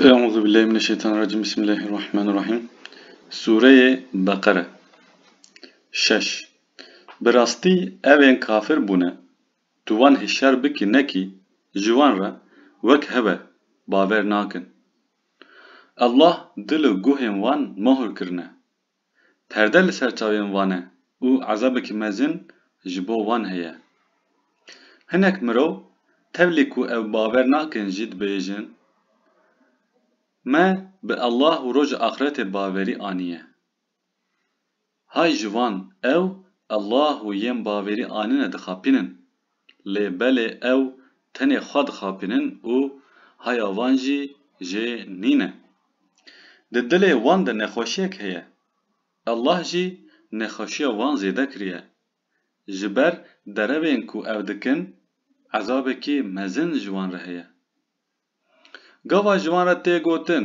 Euzu billahi mineşşeytanirracim. Bismillahirrahmanirrahim. Sure-i Bakara 6. Berastî evên kafir bûne. Tu wan hişyar bikî nekî ji wan re wek hebe bawer nakin. Allah dilu û guhên mahur mehûr kirine. Perde vane, ser çavên wan e û ezabekî mezin ji bo wan heye. Hinek mirov tevlî ku ew nakin jî dibêjin Me bi Allah û roja axiretê bawerî anîye. Hay jivan ew Allah û yên bawerî anîne dixapînin, lê belê ew tenê xwe dixapînin û haya wan jî jê nîne. Di dilê wan de nexweşiyek heye. Allah jî nexweşiya wan zêde kiriye. Ji ber derevên ku ew dikin, ezabekî mezin ji wan re heye. Gava jiwan re tê gotin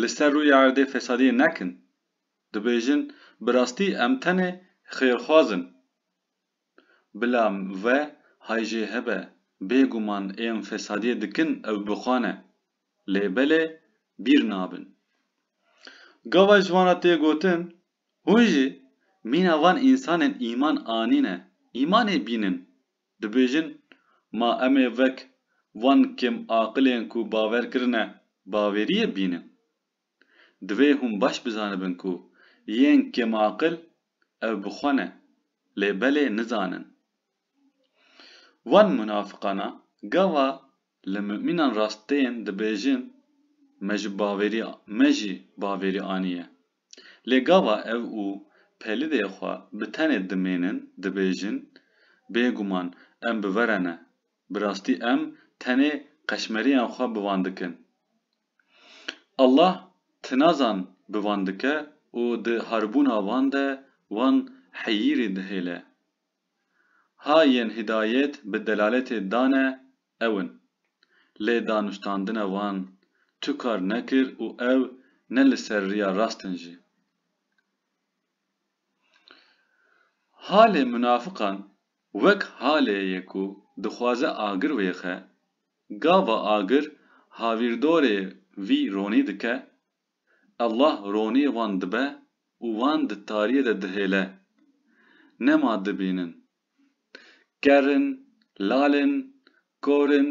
li ser rûya erdê fesadiyê nekin. Dibêjin bi rastî em ve hayjê hebe bêguman êm fesadiyê dikin ew bixwe ne. Lêbelê bîr nabin. Gava jiwan re tê gotin hûn jî mîna van însanên îman anî ne. ma em vek Van kêm aqilên ku bawerkirine baweriyê bînin. Divê hum baş bizanibin ku Yen kim aqil ew bixwe ne lê belê nizanin. Van munafiqana gava li müminan rastiyên dibêjin me meji bawerî me jî aniye. Le gava ew û pelidê xwe bi tenê dimênin dibêjin bêguman em bi were em Tene qeşmeriyên xwe bivan Allah tinazan bivan o de di harbûna wan de wan heyîrê dihêle. hidayet bi delaletê dane ew in. Lê danûstandina wan nekir û ev ne li ser riya Hale jî. vek hale yeku, halê ye ku dixwaze agir wêxe Gava agir havirdorê vi roni dike, Allah roni wan dibe u wan di tariyê de dihêle. Nema dibînin. Gerin, lalin, korin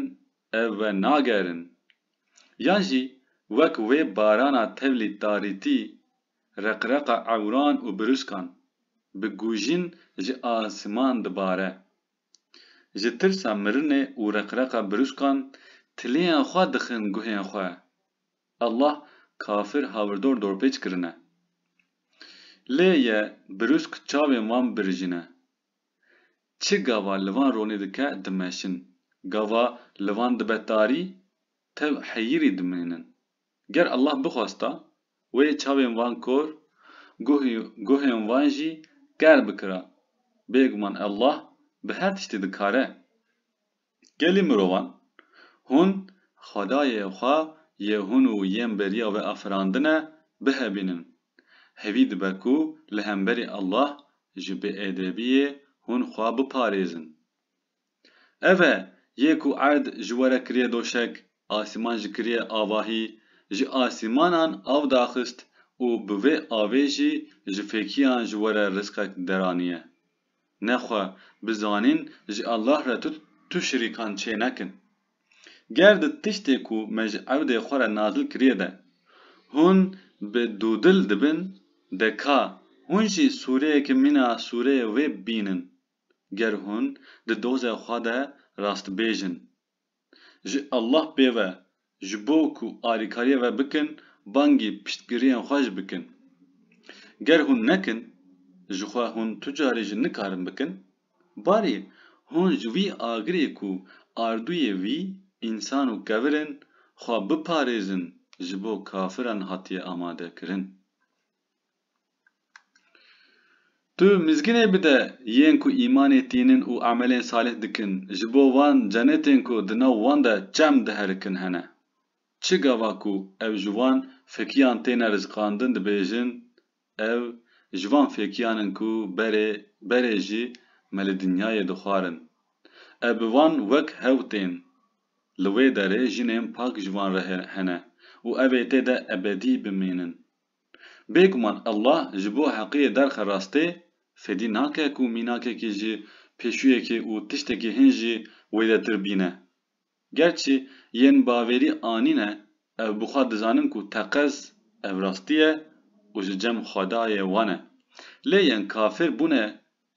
ev ve nagerin. Yan jî wek barana tevli tarîtî, reqreqa ewran u biruskan, bi gujin ji asiman dibare. ji tirsa mirinê û reqreqa birûşkan tiliyên xwe dixin guhên xwe. Allah kafir hawirdor dorpêç kirine. Lê ye birûsk çavên wan birijîne. Çi gava li van ronê dike dimeşin, gava li van dibetdarî tev heyîrî dimînin. Ger Allah bixwasta, wê çavên wan kor, guhên wan jî ger bikira. Bêguman Allah, بهشت دکاره گلی مروان هون خدای خوا یه هون و یم بریا و افراندنه بهبینن هوی دبکو لهمبری الله جب ادبیه هون خوا بپارێزن ئەvە یەک و عرد ji were kiriye doşek asîman ji kiriye avahî ji asîmanan av daxist û bi vê avê jî ji fêkiyan ji were rizqek deraniye nexwe bizanin ji Allah re tu tu şirikan çê nekin. Ger di tiştê ku me ji ewdê xwe re nazil kiriye de hûn bi dûdil dibin de ka hûn jî sûreyekî mîna sûreyê wê bînin ger hûn di dozê xwe de rastibêjin. Ji Allah pê ve ji bo ku alîkariye ve bikin bangî piştgiriyên xwe ji bikin. Ger hûn nekin ji hun hûn tu carê ji nikarin bikin, barê hûn ji vî agirê ku ardûyê wî însan û kevirên xwe biparêzin kafiran hatiye amadekirin. Tu mizginê bide yên ku îmanê tînin û emelên salih dikin jibo van wan cenetên ku di nav wan de çem diherikin hene. Çi gava ku ev ji wan fikiyan têne rizqandin dibêjin ev ji van fêkiyanên ku berê jî me li dinyayê dixwarin e bi van wek hewtên li wê derê jinên pak ji van re hene û ev ê tê de ebedî bimînin bêguman allah ji bo heqiyê derxe rastê fêdî nake ku mînakekî jî pêşûyekê û tiştekî hin jî wê de tir bîne gerçî yên baverî anîne ev bi xwe dizanin ku teqez ev rastî ye û ji cem Xwedayê kafir bûne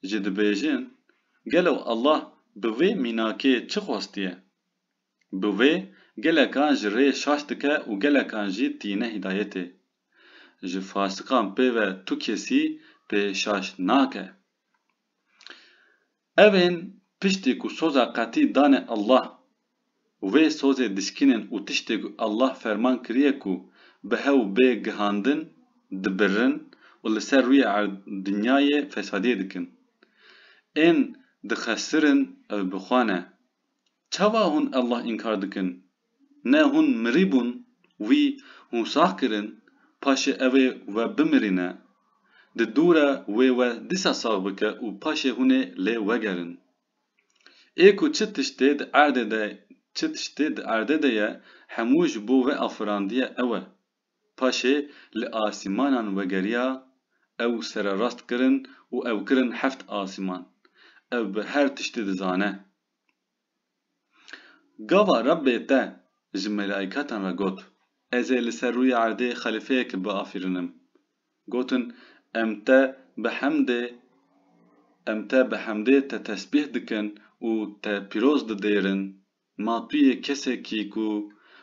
jî dibêjin gelo Allah bi vê mînakê çi xwestiye? Bi vê gelekan ji rê şaş dike û gelekan jî tîne hidayetê. E. Ji fasikan pê ve tu kesî pê şaş nake. Evên piştî ku soza qetî dane Allah vê sozê diskinin û tiştê ku Allah ferman kriye ku bi be bê dibirin û li ser rûyê dinyayê fesadiyê dikin. Ên dixesirin ew bi Çawa hûn Allah înkar dikin? Ne hûn mirî bûn, wî hûn sax kirin, paşê ew ê we bimirîne. Di dûra wê we dîsa sax bike û paşê hûn ê lê wegerin. Ê ku çi tiştê di erdê de çi tiştê di erdê de ye hemû ji bo ve afirandiya ew e. پاشێ li asimanan وەگەریا ئەو سرە ڕاست kirin û ew kirin heft asiman ev bi her tiştî dizane gava rebbê te ji melaîketan ve got ez ê li ser rûyê erdê xelîfeyekê biafîrinim gotin em te bi hemdê em te bi hemdê te tesbîh dikin û te pîroz didêrin ma tu yê kesekî ku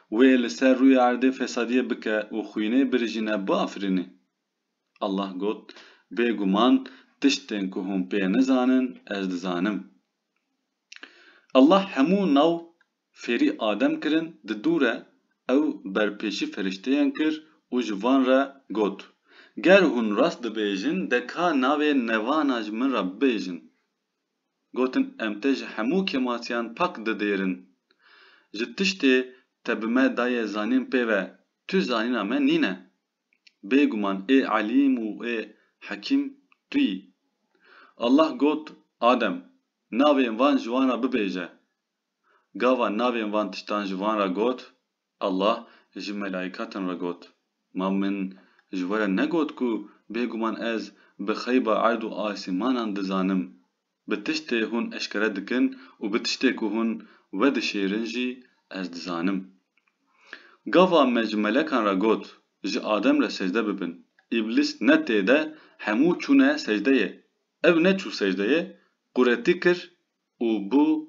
wê li ser rûyê erdê fesadiyê bike birjine xwînê birijîne allah got bêguman guman ku hûn pê nizanin ez dizanim allah hemû nav feri adem kirin di dûr re ew berpêşî kir û ji re got ger hun rast dibêjin deka navê nevana ji min re bibêjin gotin em te ji pak didêrin ji tiştê te me daye zanîn pêve tu zanîna me nîne bêguman e elîm û ê hekîm tu allah got adem navên van ji wan gava navên van tiştan ji got allah ji melaîkatan re got ma min ji we re ku bêguman ez bi xeyba erd û asîmanan dizanim bi tiştê hûn eşkere dikin û bi tiştê ku hûn vedişêrin jî ez dizanim Gava mecmelekan ra got ji Adem re secde bibin. İblis ne tede hemu çûne secdeyê. Ev ne çû secdeyê, quretî kir û bû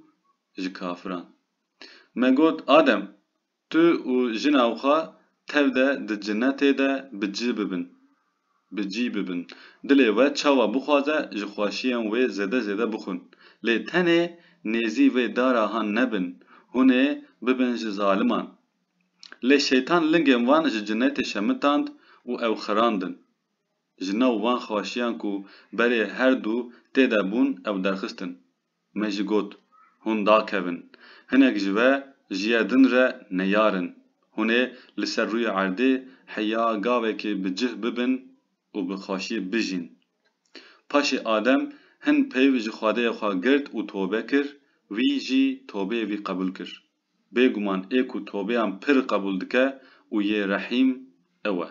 ji kafiran. Me got Adem, tu û jina wixwa tev de di cinnetê de bicî bibin. Bicî bibin. Dilê we çawa bixwaze ji xweşiyên wê zêde zêde bixwin. Lê tenê nêzî wê dara nebin. hune ê bibin ji zaliman. Lê şeytan lingên wan ji cinetê şemitand û ew xirandin. Ji nav van xweşiyan ku berê her du têde bûn ew derxistin. Me jî got hûn dakevin. Hinek ji ve jiya din re neyarin. Hûn ê li ser rûya erdê heya gavekê bi cih bibin û bi xweşiyê bijîn. Paşê Adem hin peyv ji Xwedayê xwe girt û tobe kir, wî jî tobeyê wî qebûl kir. بێگومان ئێک و تۆبەیان پڕ قەبوڵ دکە و یێ ڕەحیم ئەوە